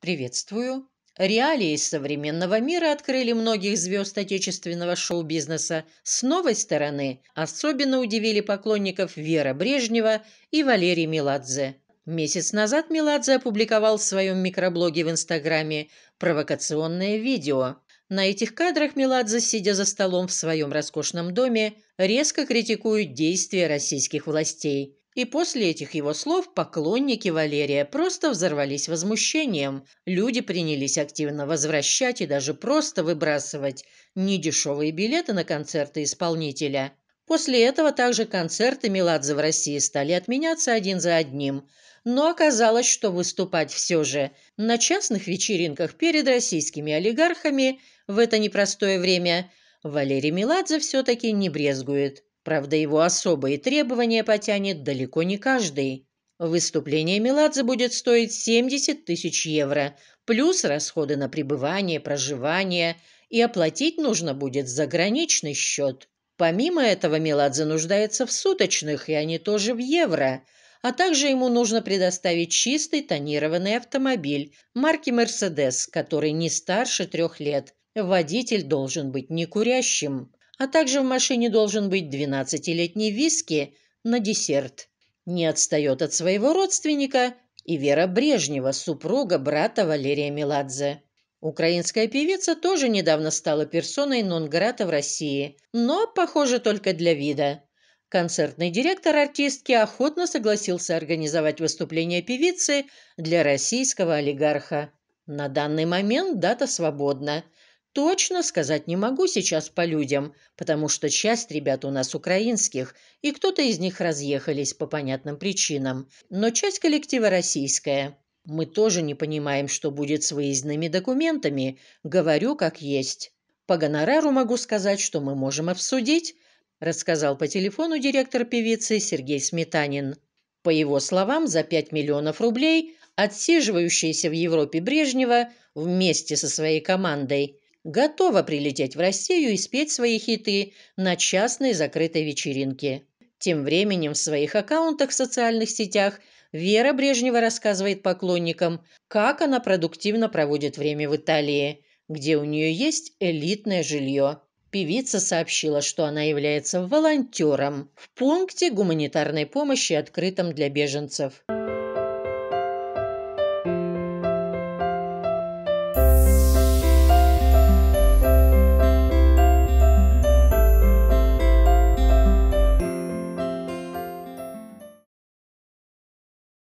Приветствую. Реалии современного мира открыли многих звезд отечественного шоу-бизнеса. С новой стороны особенно удивили поклонников Вера Брежнева и Валерий Меладзе. Месяц назад Меладзе опубликовал в своем микроблоге в Инстаграме провокационное видео. На этих кадрах Меладзе, сидя за столом в своем роскошном доме, резко критикует действия российских властей – и после этих его слов поклонники Валерия просто взорвались возмущением. Люди принялись активно возвращать и даже просто выбрасывать недешевые билеты на концерты исполнителя. После этого также концерты Меладзе в России стали отменяться один за одним. Но оказалось, что выступать все же на частных вечеринках перед российскими олигархами в это непростое время Валерий Меладзе все-таки не брезгует. Правда, его особые требования потянет далеко не каждый. Выступление Меладзе будет стоить 70 тысяч евро, плюс расходы на пребывание, проживание, и оплатить нужно будет заграничный счет. Помимо этого, Меладзе нуждается в суточных, и они тоже в евро, а также ему нужно предоставить чистый тонированный автомобиль марки «Мерседес», который не старше трех лет. Водитель должен быть некурящим. А также в машине должен быть 12-летний виски на десерт. Не отстает от своего родственника и Вера Брежнева, супруга брата Валерия Меладзе. Украинская певица тоже недавно стала персоной нон-грата в России, но, похоже, только для вида. Концертный директор артистки охотно согласился организовать выступление певицы для российского олигарха. На данный момент дата свободна. Точно сказать не могу сейчас по людям, потому что часть ребят у нас украинских, и кто-то из них разъехались по понятным причинам, но часть коллектива российская. Мы тоже не понимаем, что будет с выездными документами, говорю как есть. По гонорару могу сказать, что мы можем обсудить, рассказал по телефону директор певицы Сергей Сметанин. По его словам, за 5 миллионов рублей отсиживающийся в Европе Брежнева вместе со своей командой – готова прилететь в Россию и спеть свои хиты на частной закрытой вечеринке. Тем временем в своих аккаунтах в социальных сетях Вера Брежнева рассказывает поклонникам, как она продуктивно проводит время в Италии, где у нее есть элитное жилье. Певица сообщила, что она является волонтером в пункте гуманитарной помощи, открытом для беженцев.